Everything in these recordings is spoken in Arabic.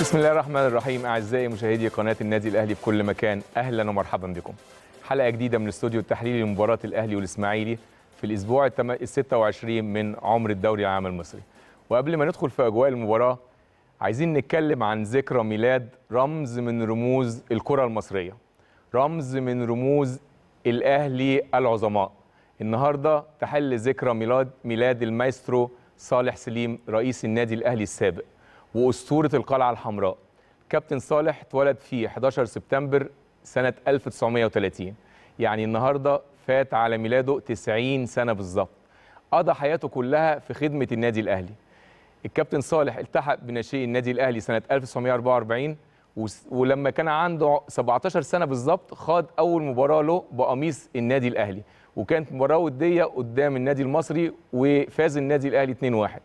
بسم الله الرحمن الرحيم اعزائي مشاهدي قناه النادي الاهلي في كل مكان اهلا ومرحبا بكم حلقه جديده من استوديو التحليلي لمباراه الاهلي والاسماعيلي في الاسبوع ال 26 من عمر الدوري العام المصري وقبل ما ندخل في اجواء المباراه عايزين نتكلم عن ذكرى ميلاد رمز من رموز الكره المصريه رمز من رموز الاهلي العظماء النهارده تحل ذكرى ميلاد ميلاد المايسترو صالح سليم رئيس النادي الاهلي السابق وأسطورة القلعة الحمراء كابتن صالح اتولد في 11 سبتمبر سنة 1930 يعني النهاردة فات على ميلاده 90 سنة بالظبط قضى حياته كلها في خدمة النادي الأهلي الكابتن صالح التحق بناشئي النادي الأهلي سنة 1944 ولما كان عنده 17 سنة بالظبط خاض أول مباراة له بقميص النادي الأهلي وكانت مباراة ودية قدام النادي المصري وفاز النادي الأهلي 2-1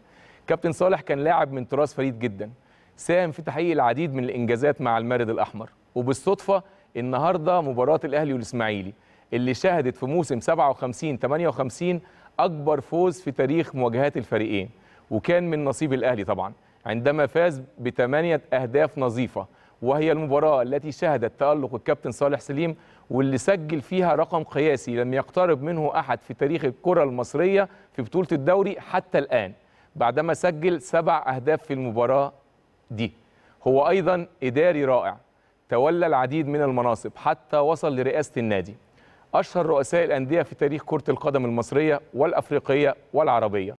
كابتن صالح كان لاعب من تراث فريد جدا ساهم في تحقيق العديد من الانجازات مع المارد الاحمر وبالصدفه النهارده مباراه الاهلي والاسماعيلي اللي شهدت في موسم 57 58 اكبر فوز في تاريخ مواجهات الفريقين وكان من نصيب الاهلي طبعا عندما فاز بثمانيه اهداف نظيفه وهي المباراه التي شهدت تالق الكابتن صالح سليم واللي سجل فيها رقم قياسي لم يقترب منه احد في تاريخ الكره المصريه في بطوله الدوري حتى الان بعدما سجل سبع أهداف في المباراة دي هو أيضا إداري رائع تولى العديد من المناصب حتى وصل لرئاسة النادي أشهر رؤساء الأندية في تاريخ كرة القدم المصرية والأفريقية والعربية